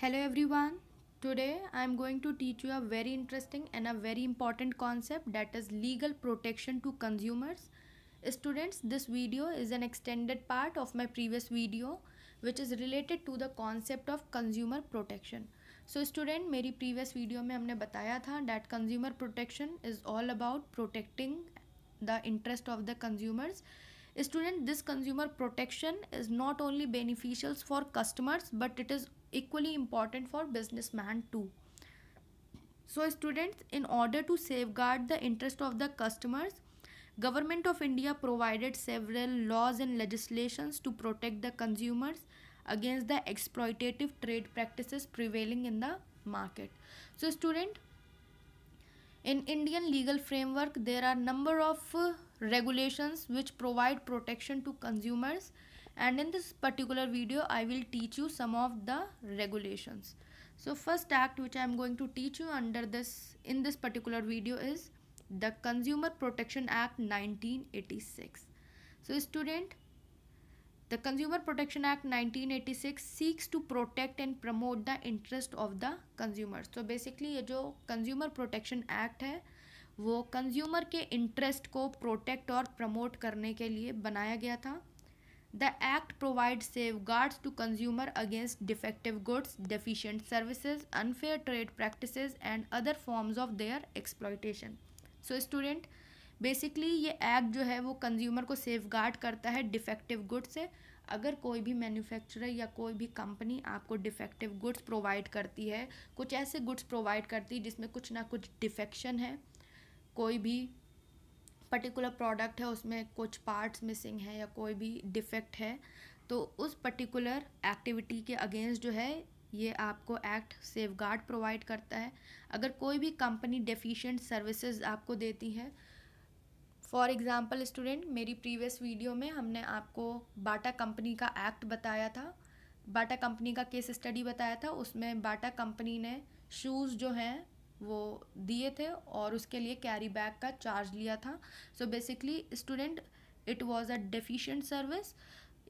Hello everyone. Today I am going to teach you a very interesting and a very important concept that is legal protection to consumers. Students, this video is an extended part of my previous video which is related to the concept of consumer protection. So student, मेरी previous video में हमने बताया that consumer protection is all about protecting the interest of the consumers student this consumer protection is not only beneficial for customers but it is equally important for businessman too. So students, in order to safeguard the interest of the customers, Government of India provided several laws and legislations to protect the consumers against the exploitative trade practices prevailing in the market. So student, in Indian legal framework, there are number of uh, regulations which provide protection to consumers and in this particular video I will teach you some of the regulations. So first act which I am going to teach you under this in this particular video is the Consumer Protection Act 1986. So student the Consumer Protection Act 1986 seeks to protect and promote the interest of the consumer So basically ye jo Consumer Protection Act है वो consumer के interest को protect और promote करने के लिए बनाया गया था the act provide safeguards to consumer against defective goods deficient services unfair trade practice and other forms of their exploitation so student basically ये एक्ट जो है वो कंज्यूमर को सेफ गार्ड करता है डिफेक्टिव गुड्स से अगर कोई भी मैन्युफैक्चरर या कोई भी कंपनी आपको डिफेक्टिव गुड्स प्रोवाइड करती है कुछ ऐसे गुड्स प्रोवाइड करती है जिसमें कुछ ना कुछ डिफेक्शन है कोई भी पर्टिकुलर प्रोडक्ट है उसमें कुछ पार्ट्स मिसिंग है या कोई भी डिफेक्ट है तो उस पर्टिकुलर एक्टिविटी के अगेंस्ट जो है ये आपको एक्ट सेफ गार्ड प्रोवाइड करता है अगर कोई भी कंपनी डेफिशिएंट सर्विसेज आपको देती है फॉर एग्ज़ाम्पल स्टूडेंट मेरी प्रीवियस वीडियो में हमने आपको बाटा कंपनी का एक्ट बताया था बाटा कंपनी का केस स्टडी बताया था उसमें बाटा कंपनी ने शूज़ जो हैं वो दिए थे और उसके लिए कैरी बैग का चार्ज लिया था so basically student it was a deficient service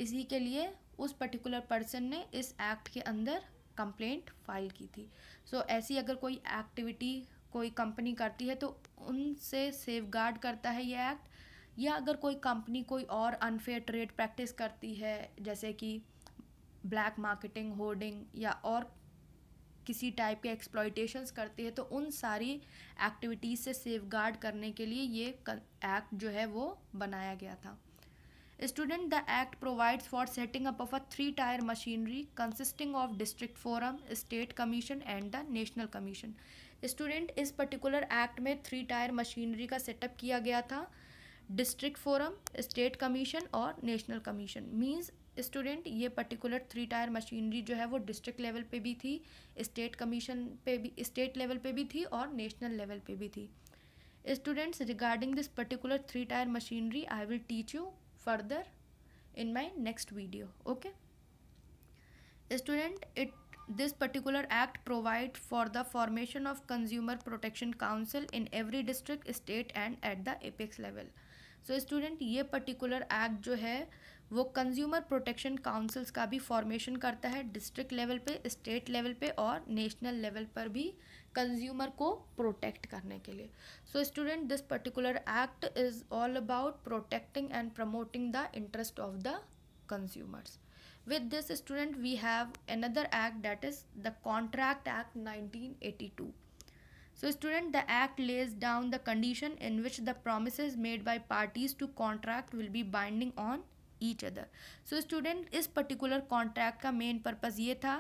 इसी के लिए उस पर्टिकुलर पर्सन ने इस एक्ट के अंदर कंप्लेंट फाइल की थी सो so, ऐसी अगर कोई एक्टिविटी कोई कंपनी करती है तो उनसे सेफ गार्ड करता है ये एक्ट या अगर कोई कंपनी कोई और अनफेयर ट्रेड प्रैक्टिस करती है जैसे कि ब्लैक मार्केटिंग होर्डिंग या और किसी टाइप के एक्सप्लाइटेशन करते हैं तो उन सारी एक्टिविटीज़ से सेफ गार्ड करने के लिए ये एक्ट जो है वो बनाया गया था student the act provides for setting up of a three tier machinery consisting of district forum state commission and the national commission student इस पर्टिकुलर एक्ट में थ्री टायर मशीनरी का सेटअप किया गया था डिस्ट्रिक्ट फोरम स्टेट कमीशन और national commission means student ये particular three tier machinery जो है वो डिस्ट्रिक्ट लेवल पे भी थी स्टेट कमीशन पे भी स्टेट लेवल पे भी थी और नेशनल लेवल पे भी थी students regarding this particular three tier machinery I will teach you further in my next video okay student it this particular act provide for the formation of consumer protection council in every district state and at the apex level so student ये particular act जो है वो consumer protection councils का भी formation करता है district level पे state level पे और नेशनल लेवल पर भी कंज्यूमर को प्रोटेक्ट करने के लिए so student this particular act is all about protecting and promoting the interest of the consumers with this student we have another act that is the contract act nineteen so student the act lays down the condition in which the promise made by parties to contract will be binding on each other so student इस particular contract का main purpose ये था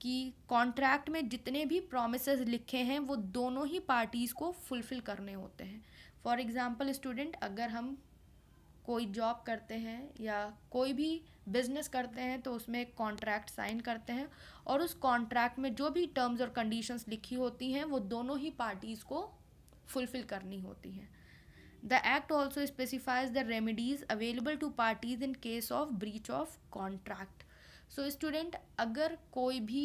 कि contract में जितने भी promise लिखे हैं वो दोनों ही पार्टीज़ को फुलफ़िल करने होते हैं फॉर एग्ज़ाम्पल स्टूडेंट अगर हम कोई जॉब करते हैं या कोई भी बिजनेस करते हैं तो उसमें एक कॉन्ट्रैक्ट साइन करते हैं और उस कॉन्ट्रैक्ट में जो भी टर्म्स और कंडीशंस लिखी होती हैं वो दोनों ही पार्टीज़ को फुलफ़िल करनी होती हैं the act also specifies the remedies available to parties in case of breach of contract so student अगर कोई भी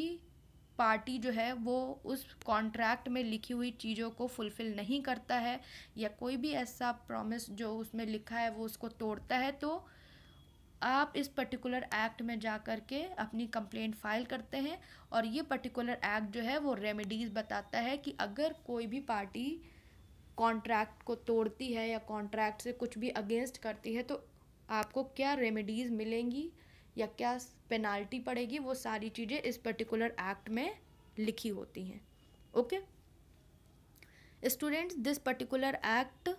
पार्टी जो है वो उस कॉन्ट्रैक्ट में लिखी हुई चीज़ों को फुलफ़िल नहीं करता है या कोई भी ऐसा प्रॉमिस जो उसमें लिखा है वो उसको तोड़ता है तो आप इस पर्टिकुलर एक्ट में जा कर के अपनी कंप्लेंट फाइल करते हैं और ये पर्टिकुलर एक्ट जो है वो रेमेडीज़ बताता है कि अगर कोई भी पार्टी कॉन्ट्रैक्ट को तोड़ती है या कॉन्ट्रैक्ट से कुछ भी अगेंस्ट करती है तो आपको क्या रेमेडीज़ मिलेंगी या क्या पेनाल्टी पड़ेगी वो सारी चीज़ें इस पर्टिकुलर एक्ट में लिखी होती हैं okay students this particular act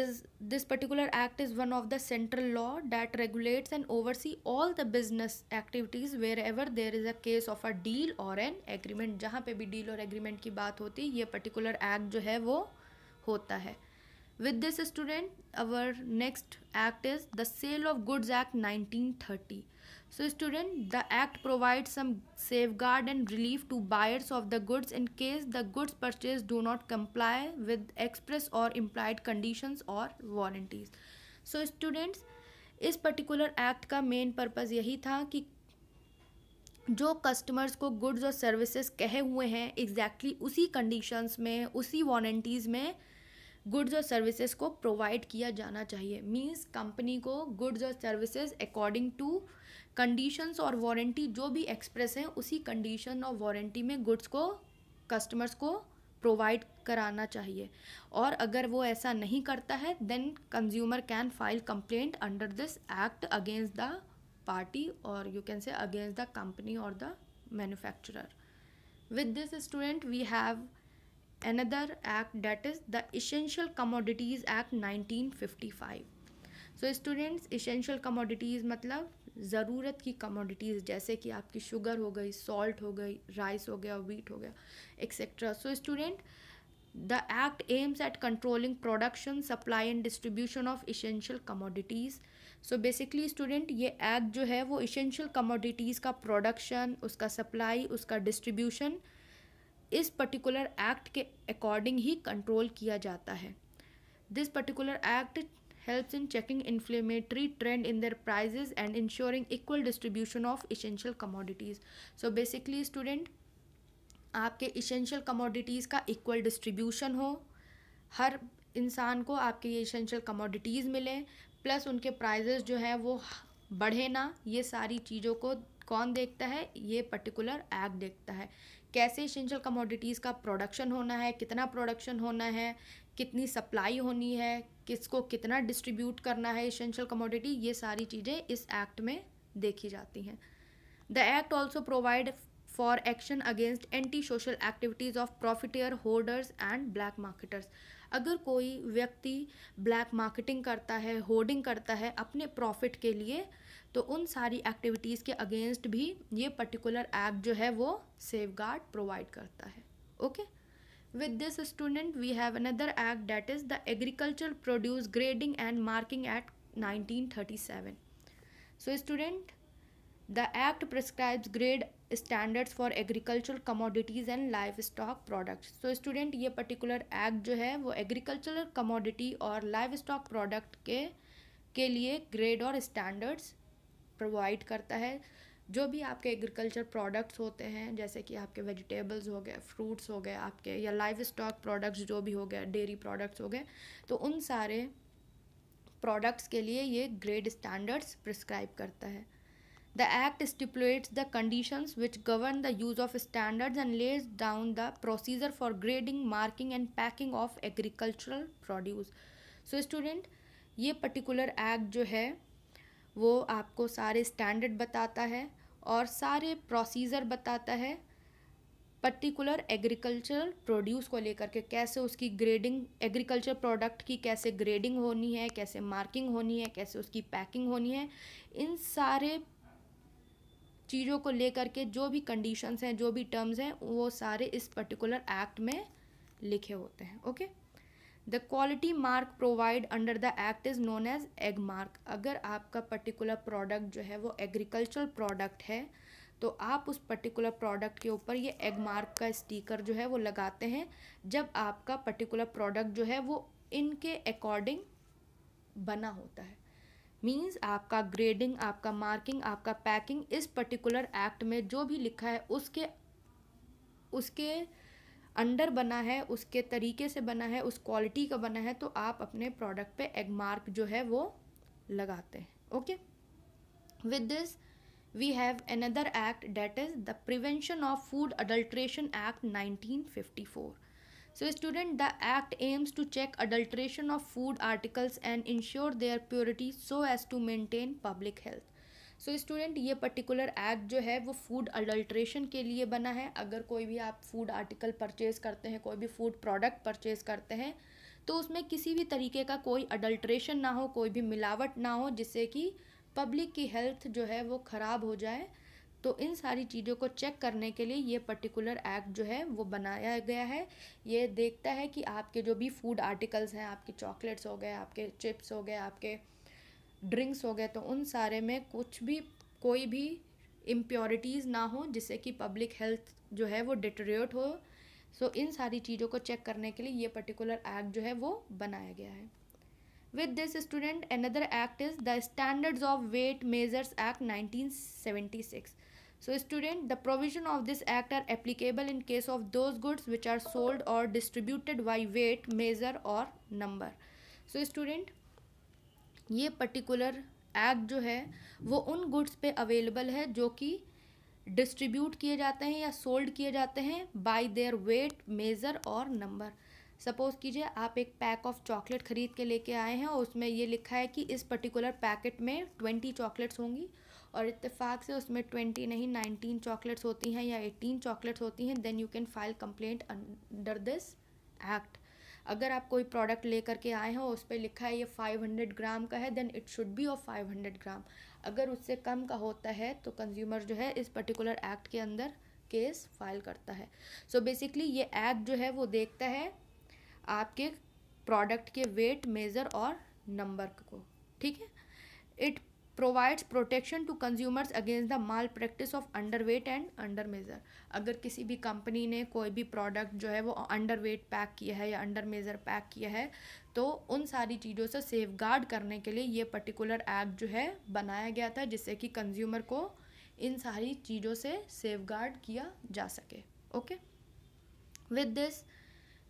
is this particular act is one of the central law that regulates and oversee all the business activities wherever there is a case of a deal और an agreement जहाँ पे भी deal और agreement की बात होती है ये पर्टिकुलर एक्ट जो है वो होता है with this student our next act is the sale of goods act nineteen thirty so student the act provide some safeguard and relief to buyers of the goods in case the goods purchase do not comply with express or implied condition or warranties so students इस particular act का main purpose यही था कि जो customers को goods और services कहे हुए हैं एग्जैक्टली exactly उसी कंडीशंस में उसी वारंटीज़ में गुड्स और सर्विसेज को प्रोवाइड किया जाना चाहिए मींस कंपनी को गुड्स और सर्विसेज अकॉर्डिंग टू कंडीशंस और वारंटी जो भी एक्सप्रेस हैं उसी कंडीशन और वारंटी में गुड्स को कस्टमर्स को प्रोवाइड कराना चाहिए और अगर वो ऐसा नहीं करता है then consumer can file complaint under this act against the party or you can say against the company or the manufacturer with this student we have another act that is the essential commodities act 1955 so students essential commodities matlab मतलब ज़रूरत की commodities जैसे कि आपकी sugar हो गई salt हो गई राइस हो गया वीट हो गया etcetera so student the act aims at controlling production supply and distribution of essential commodities so basically student ये एक्ट जो है वो इसेंशियल कमोडिटीज़ का प्रोडक्शन उसका सप्लाई उसका डिस्ट्रीब्यूशन इस पर्टिकुलर एक्ट के अकॉर्डिंग ही कंट्रोल किया जाता है this particular act helps in checking inflationary trend in their prices and ensuring equal distribution of essential commodities so basically student आपके इसेंशियल कमोडिटीज़ का इक्वल डिस्ट्रीब्यूशन हो हर इंसान को आपके ये इसेंशियल कमोडिटीज़ मिलें प्लस उनके प्राइजेस जो हैं वो बढ़े ना ये सारी चीज़ों को कौन देखता है ये पर्टिकुलर एक्ट देखता है कैसे इसेंशियल कमोडिटीज़ का प्रोडक्शन होना है कितना प्रोडक्शन होना है कितनी सप्लाई होनी है किसको कितना डिस्ट्रीब्यूट करना है इसेंशियल कमोडिटी ये सारी चीज़ें इस एक्ट में देखी जाती हैं the act also provide for action against anti social activities of profiteer hoarders and black marketers अगर कोई व्यक्ति ब्लैक मार्केटिंग करता है होर्डिंग करता है अपने प्रॉफिट के लिए तो उन सारी एक्टिविटीज़ के अगेंस्ट भी ये पर्टिकुलर एक्ट जो है वो सेफ गार्ड प्रोवाइड करता है okay with this student we have another act that is the agriculture produce grading and marking act 1937 so student the act prescribes grade standards for agricultural commodities and livestock products so student ये particular act जो है वो agricultural commodity और livestock product के के लिए grade और standards provide करता है जो भी आपके एग्रीकल्चर प्रोडक्ट्स होते हैं जैसे कि आपके वेजिटेबल्स हो गए फ्रूट्स हो गए आपके या लाइफ स्टॉक प्रोडक्ट्स जो भी हो गए डेयरी प्रोडक्ट्स हो गए तो उन सारे प्रोडक्ट्स के लिए ये ग्रेड स्टैंडर्ड्स प्रिस्क्राइब करता है the act stipulates the condition which govern the use of standards and lays down the procedure for grading marking and packing of agricultural produce so student ये पर्टिकुलर एक्ट जो है वो आपको सारे standard बताता है और सारे प्रोसीजर बताता है पर्टिकुलर एग्रीकल्चर प्रोड्यूस को लेकर के कैसे उसकी ग्रेडिंग एग्रीकल्चर प्रोडक्ट की कैसे ग्रेडिंग होनी है कैसे मार्किंग होनी है कैसे उसकी पैकिंग होनी है इन सारे चीज़ों को लेकर के जो भी कंडीशंस हैं जो भी टर्म्स हैं वो सारे इस पर्टिकुलर एक्ट में लिखे होते हैं okay the quality mark provide under the act is known as Agmark अगर आपका पर्टिकुलर प्रोडक्ट जो है वो एग्रीकल्चरल प्रोडक्ट है तो आप उस पर्टिकुलर प्रोडक्ट के ऊपर ये एग मार्क का स्टिकर जो है वो लगाते हैं जब आपका पर्टिकुलर प्रोडक्ट जो है वो इनके अकॉर्डिंग बना होता है मीन्स आपका ग्रेडिंग आपका मार्किंग आपका पैकिंग इस पर्टिकुलर एक्ट में जो भी लिखा है उसके उसके अंडर बना है उसके तरीके से बना है उस क्वालिटी का बना है तो आप अपने प्रोडक्ट पे एग मार्क जो है वो लगाते हैं okay with this we have another act that is the prevention of food adulteration act 1954 so student the act aims to check adulteration of food articles and ensure their purity so as to maintain public health so so, student ये particular act जो है वो food adulteration के लिए बना है अगर कोई भी आप फूड आर्टिकल परचेज़ करते हैं कोई भी फूड प्रोडक्ट परचेज़ करते हैं तो उसमें किसी भी तरीके का कोई अडल्ट्रेशन ना हो कोई भी मिलावट ना हो जिससे कि पब्लिक की हेल्थ जो है वो ख़राब हो जाए तो इन सारी चीज़ों को चेक करने के लिए ये पर्टिकुलर एक्ट जो है वो बनाया गया है ये देखता है कि आपके जो भी फूड आर्टिकल्स हैं आपके चॉकलेट्स हो गए आपके चिप्स हो गए आपके ड्रिंक्स हो गए तो उन सारे में कुछ भी कोई भी इम्प्योरिटीज़ ना हो जिससे कि पब्लिक हेल्थ जो है वो डिटोरेट हो सो इन सारी चीज़ों को चेक करने के लिए ये पर्टिकुलर एक्ट जो है वो बनाया गया है with this student another act is the standards of weight measures act nineteen seventy six so student the provision of this act are applicable in case of those goods which are sold or distributed by weight measure or number so student ये particular act जो है वो उन goods पे available है जो कि distribute किए जाते हैं या सोल्ड किए जाते हैं बाय देयर वेट मेज़र और नंबर सपोज़ कीजिए आप एक पैक ऑफ चॉकलेट ख़रीद के लेके आए हैं और उसमें ये लिखा है कि इस पर्टिकुलर पैकेट में ट्वेंटी चॉकलेट्स होंगी और इत्तेफाक से उसमें ट्वेंटी नहीं नाइनटीन चॉकलेट्स होती हैं या एटीन चॉकलेट्स होती हैं then you can file complaint under this act अगर आप कोई प्रोडक्ट ले करके आए हो उस पर लिखा है ये 500 ग्राम का है then it should be of 500 gram अगर उससे कम का होता है तो कंज्यूमर जो है इस पर्टिकुलर एक्ट के अंदर केस फाइल करता है सो so बेसिकली ये एक्ट जो है वो देखता है आपके प्रोडक्ट के वेट मेज़र और नंबर को ठीक है it provides protection to consumers against the malpractice of underweight and under measure अगर किसी भी कंपनी ने कोई भी प्रोडक्ट जो है वो अंडर वेट पैक किया है या अंडर मेज़र पैक किया है तो उन सारी चीज़ों से सेफ गार्ड करने के लिए ये पर्टिकुलर एक्ट जो है बनाया गया था जिससे कि कंज्यूमर को इन सारी चीज़ों से सेफ गार्ड किया जा सके okay with this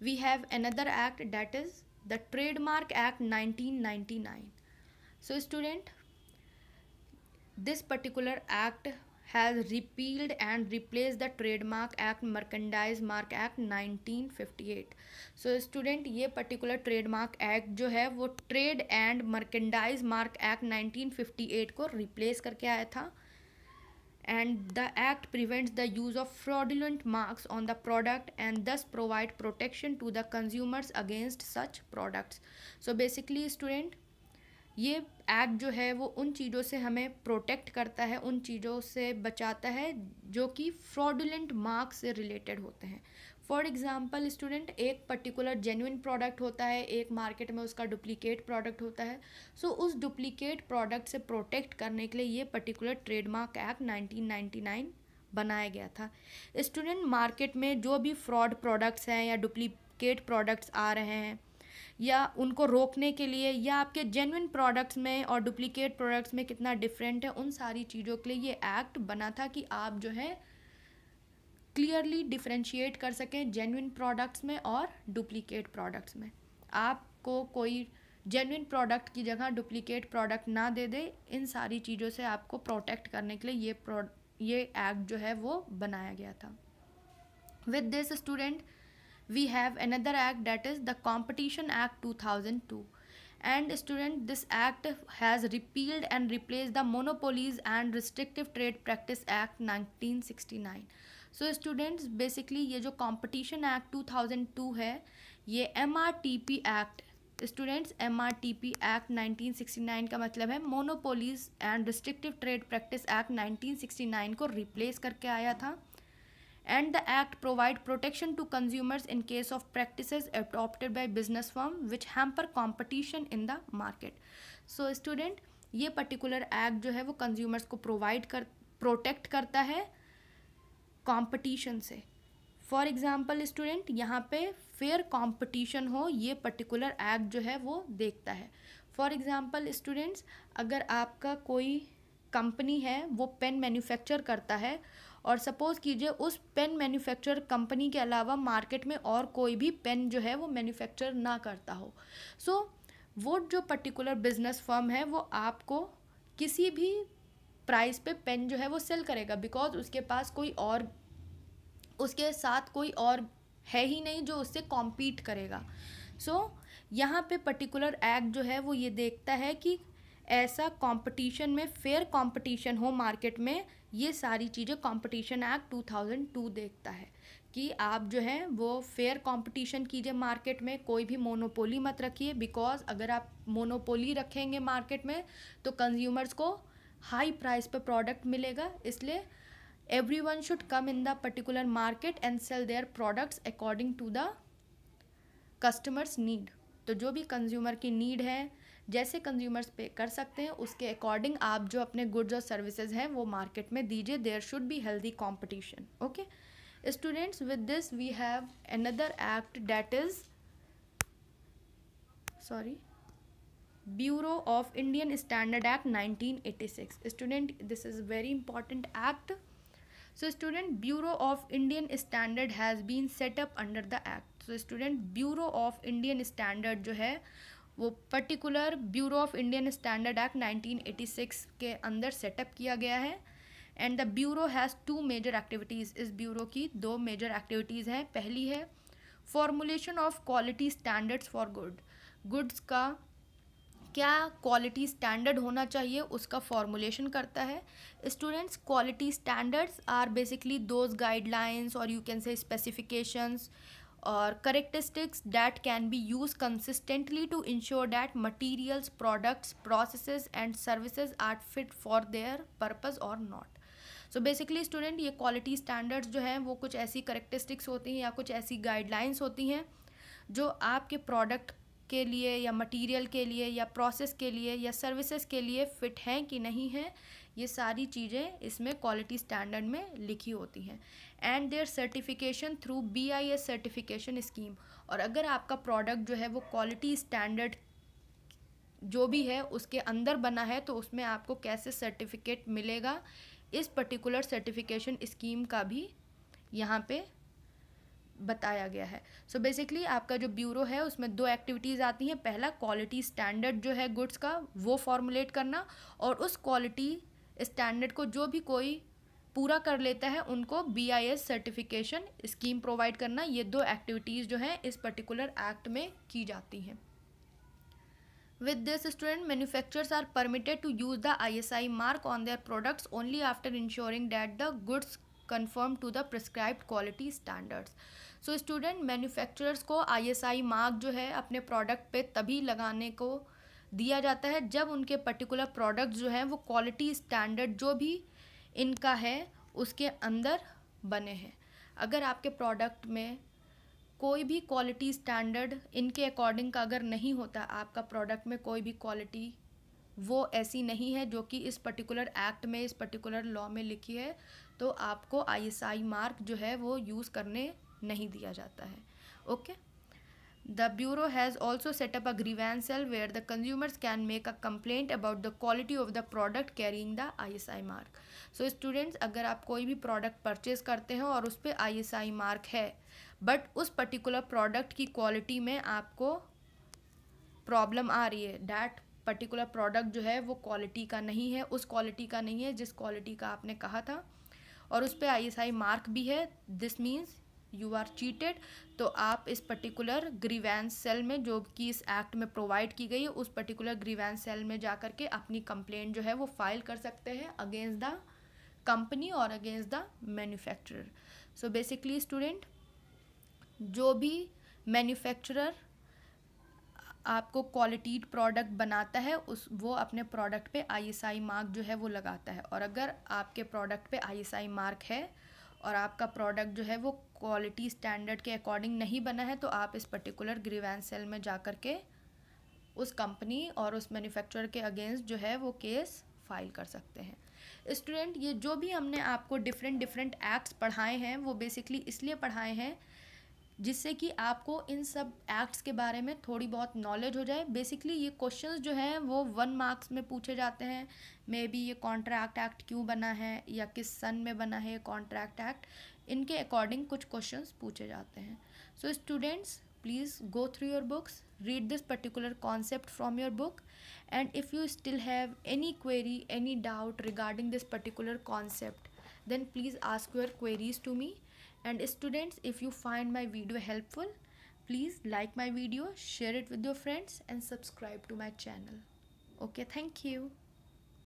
we have another act that is the trademark act 1999 so student this particular act has repealed and replaced the trademark act merchandise mark act 1958 so student ये particular trademark act जो है वो trade and merchandise mark act 1958 को replace करके आया था and the act prevents the use of fraudulent marks on the product and thus provide protection to the consumers against such products so basically student ये act जो है वो उन चीज़ों से हमें प्रोटेक्ट करता है उन चीज़ों से बचाता है जो कि फ्रॉडुलेंट मार्क्स से रिलेटेड होते हैं फॉर एग्ज़ाम्पल स्टूडेंट एक पर्टिकुलर जेन्यून प्रोडक्ट होता है एक मार्केट में उसका डुप्लीकेट प्रोडक्ट होता है सो so, उस डुप्लीकेट प्रोडक्ट से प्रोटेक्ट करने के लिए ये पर्टिकुलर ट्रेडमार्क एक्ट 1999 बनाया गया था स्टूडेंट मार्केट में जो भी फ्रॉड प्रोडक्ट्स हैं या डुप्लीकेट प्रोडक्ट्स आ रहे हैं या उनको रोकने के लिए या आपके जेनविन प्रोडक्ट्स में और डुप्लीकेट प्रोडक्ट्स में कितना डिफरेंट है उन सारी चीज़ों के लिए ये एक्ट बना था कि आप जो है क्लियरली डिफ्रेंशिएट कर सकें जेनविन प्रोडक्ट्स में और डुप्लीकेट प्रोडक्ट्स में आपको कोई जेनविन प्रोडक्ट की जगह डुप्लीकेट प्रोडक्ट ना दे दे इन सारी चीज़ों से आपको प्रोटेक्ट करने के लिए ये ये एक्ट जो है वो बनाया गया था with this student we have another act that is the Competition Act 2002 and student this act has repealed and replaced the monopolies and restrictive trade practice act 1969 so so, students basically ये जो competition act 2002 है ये M act students M act 1969 का मतलब है monopolies and restrictive trade practice act 1969 को replace करके आया था and the act provide protection to consumers in case of practice adopted by business form which hamper competition in the market so student ये particular act जो है वो consumers को provide कर प्रोटेक्ट करता है कॉम्पटिशन से फॉर एग्ज़ाम्पल स्टूडेंट यहाँ पे फेयर कॉम्पिटिशन हो ये पर्टिकुलर एक्ट जो है वो देखता है फॉर एग्ज़ाम्पल स्टूडेंट्स अगर आपका कोई कंपनी है वो पेन मैन्युफैक्चर करता है और सपोज़ कीजिए उस पेन मैन्युफैक्चर कंपनी के अलावा मार्केट में और कोई भी पेन जो है वो मैन्युफैक्चर ना करता हो सो so, वो जो पर्टिकुलर बिजनेस फर्म है वो आपको किसी भी प्राइस पे पेन जो है वो सेल करेगा बिकॉज उसके पास कोई और उसके साथ कोई और है ही नहीं जो उससे कॉम्पीट करेगा सो so, यहाँ पे पर्टिकुलर एक्ट जो है वो ये देखता है कि ऐसा कंपटीशन में फेयर कंपटीशन हो मार्केट में ये सारी चीज़ें कंपटीशन एक्ट 2002 देखता है कि आप जो है वो फेयर कंपटीशन कीजिए मार्केट में कोई भी मोनोपोली मत रखिए बिकॉज अगर आप मोनोपोली रखेंगे मार्केट में तो कंज्यूमर्स को हाई प्राइस पर प्रोडक्ट मिलेगा इसलिए everyone should come in the particular market and sell their products according to the customers need तो जो भी कंज्यूमर की नीड है जैसे कंज्यूमर्स पे कर सकते हैं उसके अकॉर्डिंग आप जो अपने गुड्स और सर्विसेज हैं वो मार्केट में दीजिए there should be healthy competition okay students with this we have another act that is sorry bureau of Indian standard act 1986 student this is very important act so student bureau of Indian standard has been set up under the act so student bureau of indian जो है वो particular bureau of Indian standard act 1986 के अंदर setup किया गया है and the bureau has two major activities इस bureau की दो मेजर एक्टिविटीज़ हैं पहली है formulation of quality standards for good goods का क्या क्वालिटी स्टैंडर्ड होना चाहिए उसका फॉर्मूलेशन करता है students quality standards are basically those guidelines or you can say specifications or characteristics that can be use consistently to ensure that materials products process and services are fit for their purpose or not so basically student ये quality standards जो हैं वो कुछ ऐसी characteristics होती हैं या कुछ ऐसी गाइडलाइंस होती हैं जो आपके प्रोडक्ट के लिए या मटेरियल के लिए या प्रोसेस के लिए या सर्विसेज के लिए फिट हैं कि नहीं हैं ये सारी चीज़ें इसमें क्वालिटी स्टैंडर्ड में लिखी होती हैं and their certification through B I S certification scheme और अगर आपका प्रोडक्ट जो है वो क्वालिटी स्टैंडर्ड जो भी है उसके अंदर बना है तो उसमें आपको कैसे सर्टिफिकेट मिलेगा इस पर्टिकुलर सर्टिफिकेशन स्कीम का भी यहाँ पे बताया गया है सो so बेसिकली आपका जो ब्यूरो है उसमें दो एक्टिविटीज़ आती हैं पहला क्वालिटी स्टैंडर्ड जो है गुड्स का वो फॉर्मुलेट करना और उस क्वालिटी स्टैंडर्ड को जो भी कोई पूरा कर लेता है उनको B I S certification scheme provide करना ये दो एक्टिविटीज़ जो हैं इस पर्टिकुलर एक्ट में की जाती हैं with this student manufacturers are permitted to use the I S I mark on their products only after ensuring that the goods conform to the prescribe quality standards so student manufacturers को I S I mark जो है अपने product पर तभी लगाने को दिया जाता है जब उनके पर्टिकुलर प्रोडक्ट जो हैं वो क्वालिटी स्टैंडर्ड जो भी इनका है उसके अंदर बने हैं अगर आपके प्रोडक्ट में कोई भी क्वालिटी स्टैंडर्ड इनके अकॉर्डिंग का अगर नहीं होता आपका प्रोडक्ट में कोई भी क्वालिटी वो ऐसी नहीं है जो कि इस पर्टिकुलर एक्ट में इस पर्टिकुलर लॉ में लिखी है तो आपको आईएसआई मार्क जो है वो यूज़ करने नहीं दिया जाता है okay okay? The Bureau has also set up a grievance cell where the consumers can make a complaint about the quality of the product carrying the ISI mark. So students अगर आप कोई भी product purchase करते हैं और उस पर ISI mark है but उस particular product की quality में आपको problem आ रही है that particular product जो है वो quality का नहीं है उस quality का नहीं है जिस quality का आपने कहा था और उस पर आई एस आई मार्क भी है this means you are cheated तो आप इस पर्टिकुलर ग्रीवेंस सेल में जो कि इस एक्ट में प्रोवाइड की गई है उस पर्टिकुलर ग्रीवेंस सेल में जा कर के अपनी कंप्लेंट जो है वो फाइल कर सकते हैं against the company or against the manufacturer so basically student जो भी मैन्युफैक्चरर आपको क्वालिटीड प्रोडक्ट बनाता है उस वो अपने प्रोडक्ट पे आईएसआई मार्क जो है वो लगाता है और अगर आपके प्रोडक्ट पे आईएसआई मार्क है और आपका प्रोडक्ट जो है वो क्वालिटी स्टैंडर्ड के अकॉर्डिंग नहीं बना है तो आप इस पर्टिकुलर ग्रीवेंस सेल में जा कर के उस कंपनी और उस मैन्युफैक्चरर के अगेंस्ट जो है वो केस फाइल कर सकते हैं स्टूडेंट ये जो भी हमने आपको डिफरेंट डिफरेंट एक्ट्स पढ़ाए हैं वो बेसिकली इसलिए पढ़ाए हैं जिससे कि आपको इन सब एक्ट्स के बारे में थोड़ी बहुत नॉलेज हो जाए बेसिकली ये क्वेश्चंस जो हैं वो वन मार्क्स में पूछे जाते हैं मे बी ये कॉन्ट्रैक्ट एक्ट क्यों बना है या किस सन में बना है ये कॉन्ट्रैक्ट एक्ट इनके अकॉर्डिंग कुछ क्वेश्चन पूछे जाते हैं so students please go through your books read this particular concept from your book and if you still have any query any doubt regarding this particular concept then please ask your queries to me and students if you find my video helpful please like my video share it with your friends and subscribe to my channel okay thank you